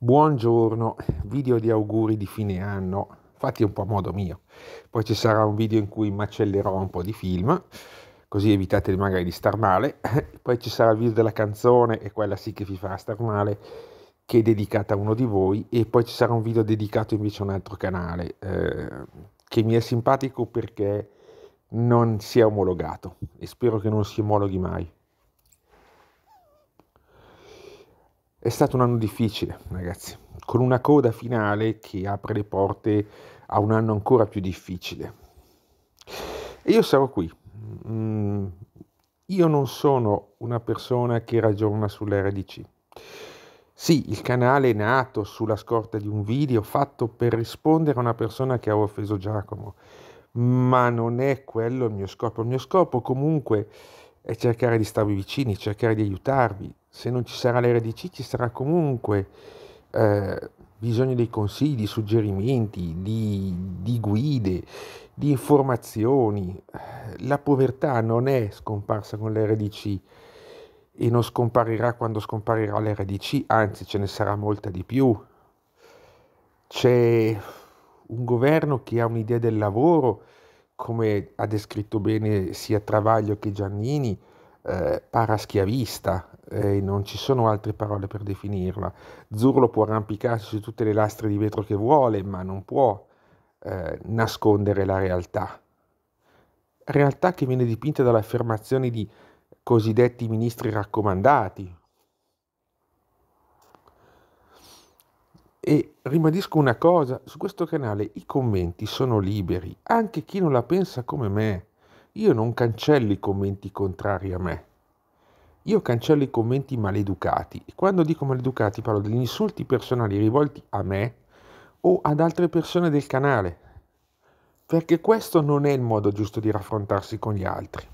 Buongiorno, video di auguri di fine anno, fatti un po' a modo mio. Poi ci sarà un video in cui macellerò un po' di film, così evitate magari di star male. Poi ci sarà il video della canzone, e quella sì che vi farà star male, che è dedicata a uno di voi. E poi ci sarà un video dedicato invece a un altro canale, eh, che mi è simpatico perché non si è omologato e spero che non si omologhi mai. È stato un anno difficile, ragazzi, con una coda finale che apre le porte a un anno ancora più difficile. E io sarò qui. Mm, io non sono una persona che ragiona sull'RDC. Sì, il canale è nato sulla scorta di un video fatto per rispondere a una persona che aveva offeso Giacomo, ma non è quello il mio scopo. Il mio scopo comunque è cercare di starvi vicini, cercare di aiutarvi, se non ci sarà l'RDC ci sarà comunque eh, bisogno dei consigli, suggerimenti, di, di guide, di informazioni. La povertà non è scomparsa con l'RDC e non scomparirà quando scomparirà l'RDC, anzi ce ne sarà molta di più. C'è un governo che ha un'idea del lavoro, come ha descritto bene sia Travaglio che Giannini, eh, paraschiavista, eh, non ci sono altre parole per definirla. Zurlo può arrampicarsi su tutte le lastre di vetro che vuole, ma non può eh, nascondere la realtà. Realtà che viene dipinta dalle affermazioni di cosiddetti ministri raccomandati. E ribadisco una cosa, su questo canale i commenti sono liberi, anche chi non la pensa come me. Io non cancello i commenti contrari a me io cancello i commenti maleducati e quando dico maleducati parlo degli insulti personali rivolti a me o ad altre persone del canale, perché questo non è il modo giusto di raffrontarsi con gli altri.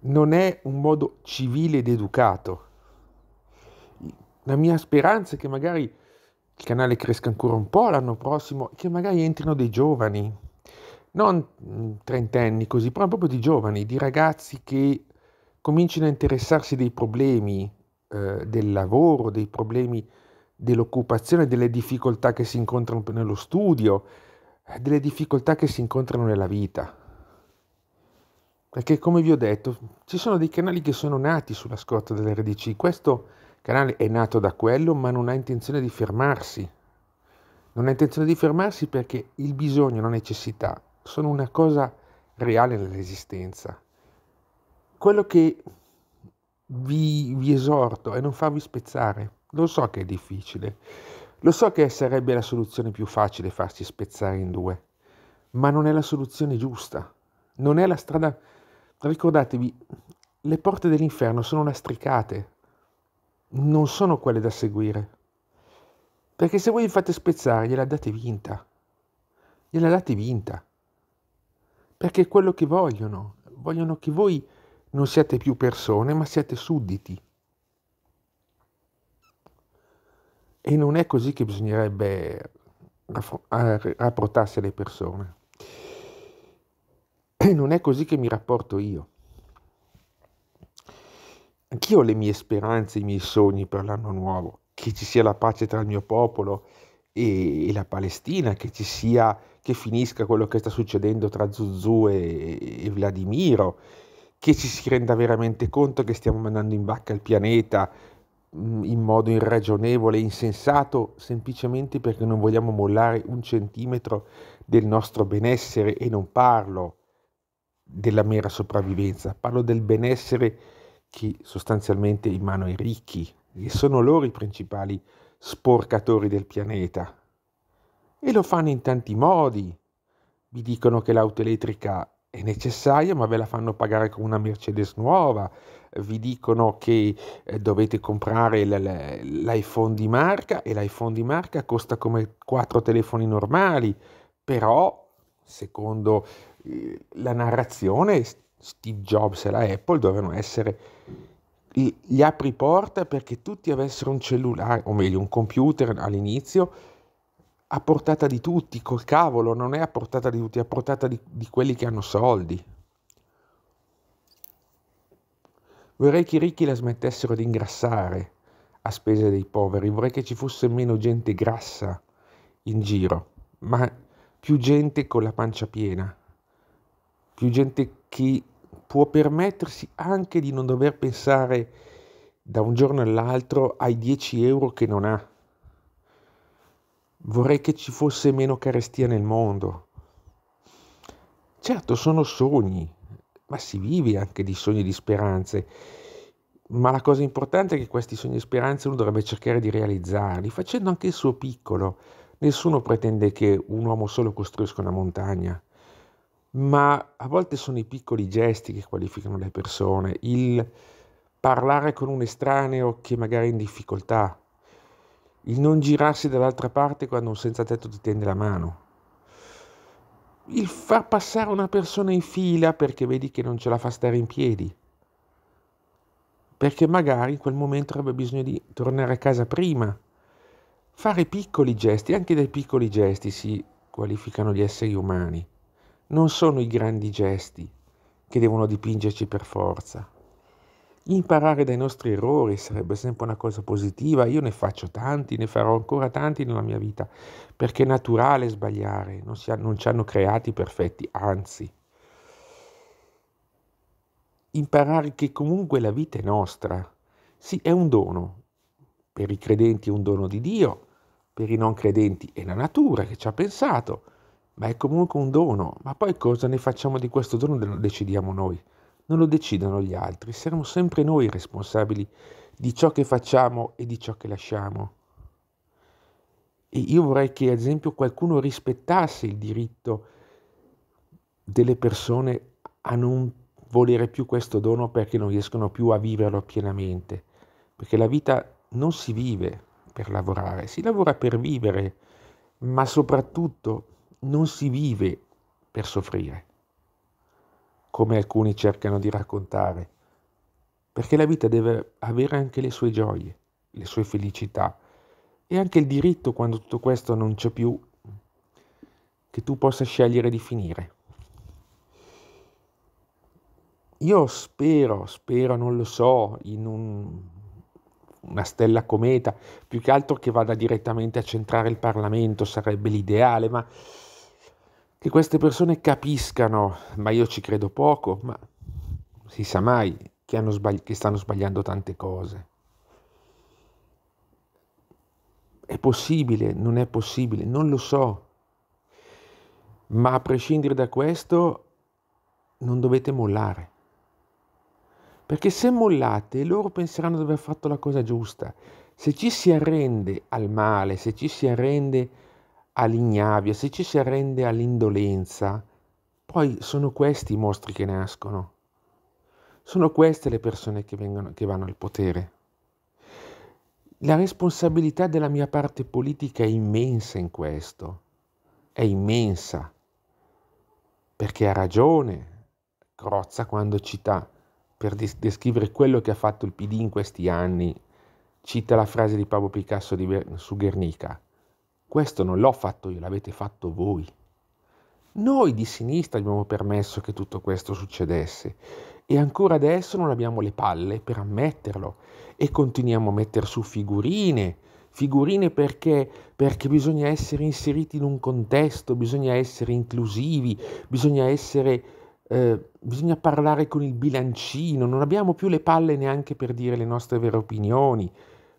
Non è un modo civile ed educato. La mia speranza è che magari il canale cresca ancora un po' l'anno prossimo, e che magari entrino dei giovani, non mm, trentenni così, però proprio di giovani, di ragazzi che cominciano a interessarsi dei problemi eh, del lavoro, dei problemi dell'occupazione, delle difficoltà che si incontrano nello studio, delle difficoltà che si incontrano nella vita. Perché come vi ho detto, ci sono dei canali che sono nati sulla scorta dell'RDC, questo canale è nato da quello ma non ha intenzione di fermarsi. Non ha intenzione di fermarsi perché il bisogno, la necessità sono una cosa reale nell'esistenza quello che vi, vi esorto è non farvi spezzare. Lo so che è difficile, lo so che sarebbe la soluzione più facile farsi spezzare in due, ma non è la soluzione giusta, non è la strada... Ricordatevi, le porte dell'inferno sono lastricate, non sono quelle da seguire. Perché se voi vi fate spezzare, gliela date vinta. Gliela date vinta. Perché è quello che vogliono. Vogliono che voi non siete più persone, ma siete sudditi. E non è così che bisognerebbe rapportarsi alle persone. E non è così che mi rapporto io. Anch'io ho le mie speranze, i miei sogni per l'anno nuovo, che ci sia la pace tra il mio popolo e, la Palestina, che ci sia, che finisca quello che sta succedendo tra Zuzu e, e Vladimiro, che ci si renda veramente conto che stiamo mandando in vacca il pianeta mm, in modo irragionevole e insensato, semplicemente perché non vogliamo mollare un centimetro del nostro benessere e non parlo della mera sopravvivenza, parlo del benessere che sostanzialmente è in mano ai ricchi e sono loro i principali sporcatori del pianeta. E lo fanno in tanti modi. Vi dicono che l'auto elettrica è necessaria, ma ve la fanno pagare con una Mercedes nuova. Vi dicono che eh, dovete comprare l'iPhone di marca e l'iPhone di marca costa come quattro telefoni normali, però secondo eh, la narrazione Steve Jobs e la Apple dovevano essere gli apriporta perché tutti avessero un cellulare, o meglio un computer all'inizio a portata di tutti, col cavolo, non è a portata di tutti, è a portata di, di quelli che hanno soldi. Vorrei che i ricchi la smettessero di ingrassare a spese dei poveri, vorrei che ci fosse meno gente grassa in giro, ma più gente con la pancia piena, più gente che può permettersi anche di non dover pensare da un giorno all'altro ai 10 euro che non ha. Vorrei che ci fosse meno carestia nel mondo. Certo, sono sogni, ma si vive anche di sogni e di speranze. Ma la cosa importante è che questi sogni e speranze uno dovrebbe cercare di realizzarli, facendo anche il suo piccolo. Nessuno pretende che un uomo solo costruisca una montagna, ma a volte sono i piccoli gesti che qualificano le persone, il parlare con un estraneo che magari è in difficoltà, il non girarsi dall'altra parte quando un senza tetto ti tende la mano, il far passare una persona in fila perché vedi che non ce la fa stare in piedi, perché magari in quel momento avrebbe bisogno di tornare a casa prima, fare piccoli gesti, anche dai piccoli gesti si qualificano gli esseri umani, non sono i grandi gesti che devono dipingerci per forza. Imparare dai nostri errori sarebbe sempre una cosa positiva, io ne faccio tanti, ne farò ancora tanti nella mia vita, perché è naturale sbagliare, non, ha, non ci hanno creati perfetti, anzi. Imparare che comunque la vita è nostra, sì, è un dono, per i credenti è un dono di Dio, per i non credenti è la natura che ci ha pensato, ma è comunque un dono, ma poi cosa ne facciamo di questo dono lo decidiamo noi non lo decidono gli altri, saremo sempre noi responsabili di ciò che facciamo e di ciò che lasciamo. E io vorrei che ad esempio qualcuno rispettasse il diritto delle persone a non volere più questo dono perché non riescono più a viverlo pienamente, perché la vita non si vive per lavorare, si lavora per vivere, ma soprattutto non si vive per soffrire come alcuni cercano di raccontare, perché la vita deve avere anche le sue gioie, le sue felicità e anche il diritto, quando tutto questo non c'è più, che tu possa scegliere di finire. Io spero, spero, non lo so, in un, una stella cometa, più che altro che vada direttamente a centrare il Parlamento, sarebbe l'ideale, ma che queste persone capiscano, ma io ci credo poco, ma si sa mai che, hanno sbagli- che stanno sbagliando tante cose. È possibile, non è possibile, non lo so. Ma a prescindere da questo, non dovete mollare. Perché se mollate, loro penseranno di aver fatto la cosa giusta. Se ci si arrende al male, se ci si arrende all'ignavia, se ci si arrende all'indolenza, poi sono questi i mostri che nascono. Sono queste le persone che, vengono, che vanno al potere. La responsabilità della mia parte politica è immensa in questo, è immensa, perché ha ragione Crozza quando cita, per descrivere quello che ha fatto il PD in questi anni, cita la frase di Pablo Picasso di, su Guernica questo non l'ho fatto io, l'avete fatto voi. Noi di sinistra abbiamo permesso che tutto questo succedesse e ancora adesso non abbiamo le palle per ammetterlo e continuiamo a mettere su figurine, figurine perché, perché bisogna essere inseriti in un contesto, bisogna essere inclusivi, bisogna essere... Eh, bisogna parlare con il bilancino, non abbiamo più le palle neanche per dire le nostre vere opinioni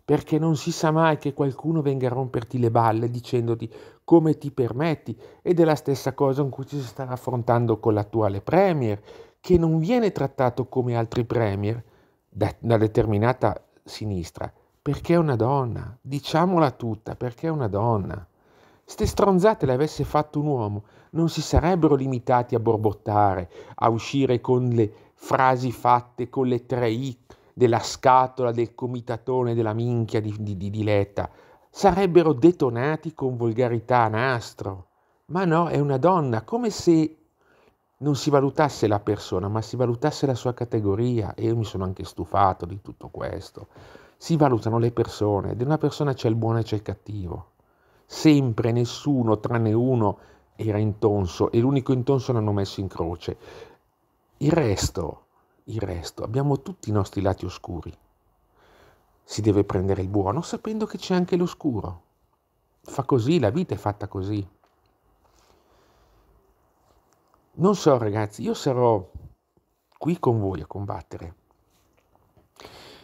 perché non si sa mai che qualcuno venga a romperti le balle dicendoti come ti permetti ed è la stessa cosa con cui ci si sta affrontando con l'attuale Premier, che non viene trattato come altri Premier da una determinata sinistra, perché è una donna, diciamola tutta, perché è una donna. se stronzate le avesse fatto un uomo, non si sarebbero limitati a borbottare, a uscire con le frasi fatte, con le tre I, della scatola, del comitatone, della minchia di, di, di Diletta, sarebbero detonati con volgarità a nastro. Ma no, è una donna, come se non si valutasse la persona, ma si valutasse la sua categoria. E io mi sono anche stufato di tutto questo. Si valutano le persone, di una persona c'è il buono e c'è il cattivo. Sempre nessuno, tranne uno, era intonso e l'unico intonso l'hanno messo in croce. Il resto il resto, abbiamo tutti i nostri lati oscuri. Si deve prendere il buono sapendo che c'è anche l'oscuro. Fa così, la vita è fatta così. Non so ragazzi, io sarò qui con voi a combattere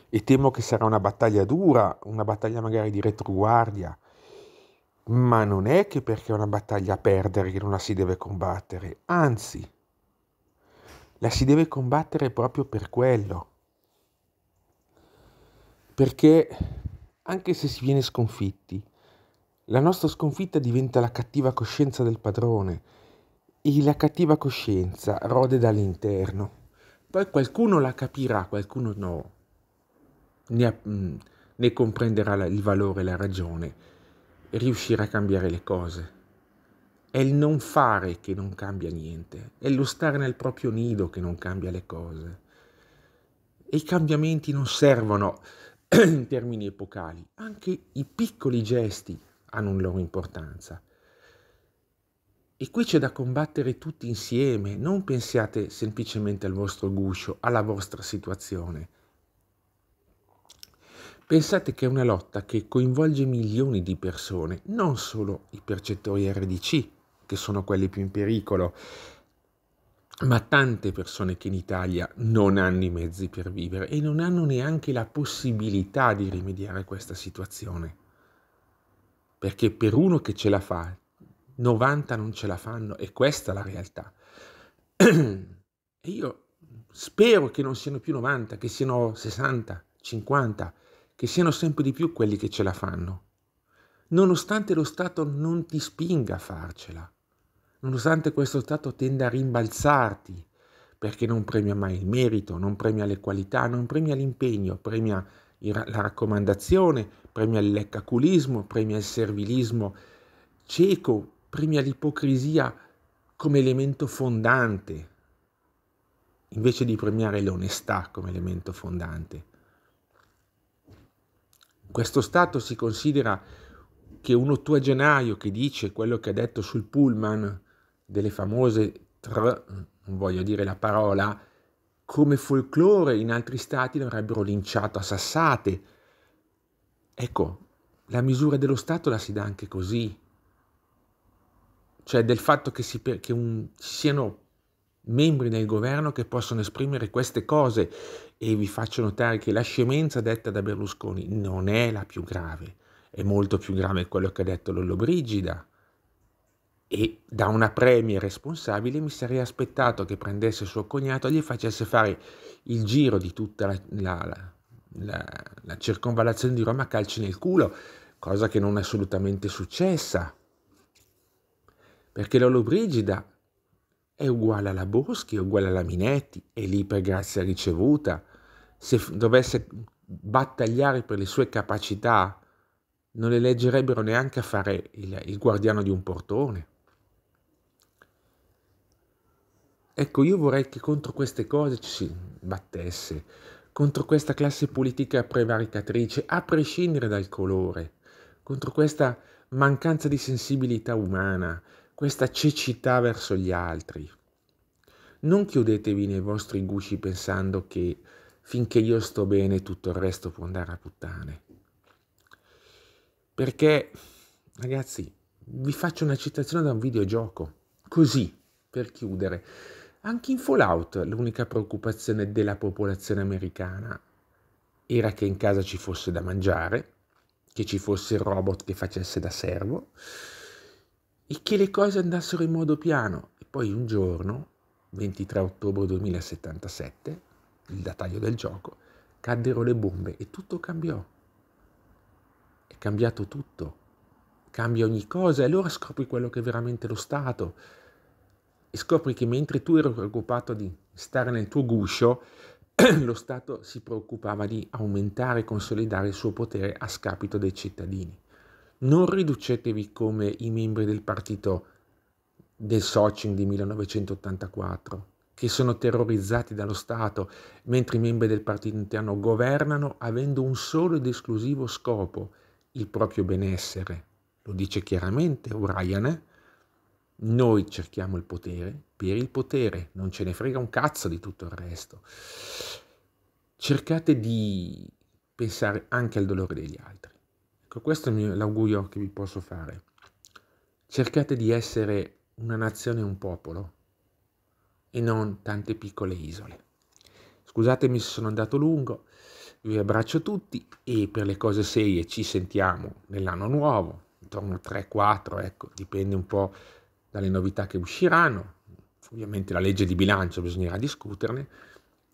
e temo che sarà una battaglia dura, una battaglia magari di retroguardia, ma non è che perché è una battaglia a perdere che non la si deve combattere, anzi la si deve combattere proprio per quello. Perché anche se si viene sconfitti, la nostra sconfitta diventa la cattiva coscienza del padrone e la cattiva coscienza rode dall'interno. Poi qualcuno la capirà, qualcuno no, ne, mm, ne comprenderà il valore, la ragione, e riuscirà a cambiare le cose è il non fare che non cambia niente, è lo stare nel proprio nido che non cambia le cose. E i cambiamenti non servono in termini epocali, anche i piccoli gesti hanno una loro importanza. E qui c'è da combattere tutti insieme, non pensiate semplicemente al vostro guscio, alla vostra situazione. Pensate che è una lotta che coinvolge milioni di persone, non solo i percettori RDC, che sono quelli più in pericolo, ma tante persone che in Italia non hanno i mezzi per vivere e non hanno neanche la possibilità di rimediare a questa situazione. Perché per uno che ce la fa, 90 non ce la fanno e questa è la realtà. e io spero che non siano più 90, che siano 60, 50, che siano sempre di più quelli che ce la fanno nonostante lo Stato non ti spinga a farcela, nonostante questo Stato tenda a rimbalzarti, perché non premia mai il merito, non premia le qualità, non premia l'impegno, premia la raccomandazione, premia il leccaculismo, premia il servilismo cieco, premia l'ipocrisia come elemento fondante, invece di premiare l'onestà come elemento fondante. Questo Stato si considera che un ottuagenario che dice quello che ha detto sul pullman delle famose tr, non voglio dire la parola, come folklore in altri stati l'avrebbero linciato a sassate. Ecco, la misura dello Stato la si dà anche così, cioè del fatto che, si, che un, siano membri del governo che possono esprimere queste cose e vi faccio notare che la scemenza detta da Berlusconi non è la più grave è molto più grave quello che ha detto Lollobrigida e da una premier responsabile mi sarei aspettato che prendesse suo cognato e gli facesse fare il giro di tutta la, la, la, la circonvallazione di Roma a calci nel culo, cosa che non è assolutamente successa. Perché Lollobrigida è uguale alla Boschi, è uguale alla Minetti, è lì per grazia ricevuta. Se dovesse battagliare per le sue capacità non le leggerebbero neanche a fare il, il guardiano di un portone. Ecco, io vorrei che contro queste cose ci si battesse, contro questa classe politica prevaricatrice, a prescindere dal colore, contro questa mancanza di sensibilità umana, questa cecità verso gli altri. Non chiudetevi nei vostri gusci pensando che finché io sto bene tutto il resto può andare a puttane. Perché, ragazzi, vi faccio una citazione da un videogioco, così, per chiudere. Anche in Fallout l'unica preoccupazione della popolazione americana era che in casa ci fosse da mangiare, che ci fosse il robot che facesse da servo e che le cose andassero in modo piano. E poi un giorno, 23 ottobre 2077, il datario del gioco, caddero le bombe e tutto cambiò cambiato tutto, cambia ogni cosa e allora scopri quello che è veramente lo Stato e scopri che mentre tu eri preoccupato di stare nel tuo guscio, lo Stato si preoccupava di aumentare e consolidare il suo potere a scapito dei cittadini. Non riducetevi come i membri del partito del Socin di 1984, che sono terrorizzati dallo Stato, mentre i membri del partito interno governano avendo un solo ed esclusivo scopo, il proprio benessere. Lo dice chiaramente O'Brien, eh? noi cerchiamo il potere per il potere, non ce ne frega un cazzo di tutto il resto. Cercate di pensare anche al dolore degli altri. Ecco, questo è l'augurio che vi posso fare. Cercate di essere una nazione, un popolo e non tante piccole isole. Scusatemi se sono andato lungo, vi abbraccio tutti e per le cose serie ci sentiamo nell'anno nuovo, intorno a 3-4, ecco, dipende un po' dalle novità che usciranno. Ovviamente la legge di bilancio bisognerà discuterne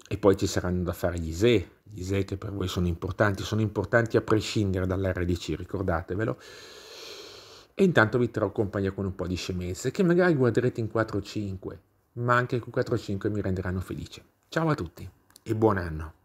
e poi ci saranno da fare gli ISE, gli ISE che per voi sono importanti, sono importanti a prescindere dall'RDC, ricordatevelo. E intanto vi terrò compagnia con un po' di scemenze che magari guarderete in 4-5, ma anche con 4-5 mi renderanno felice. Ciao a tutti e buon anno!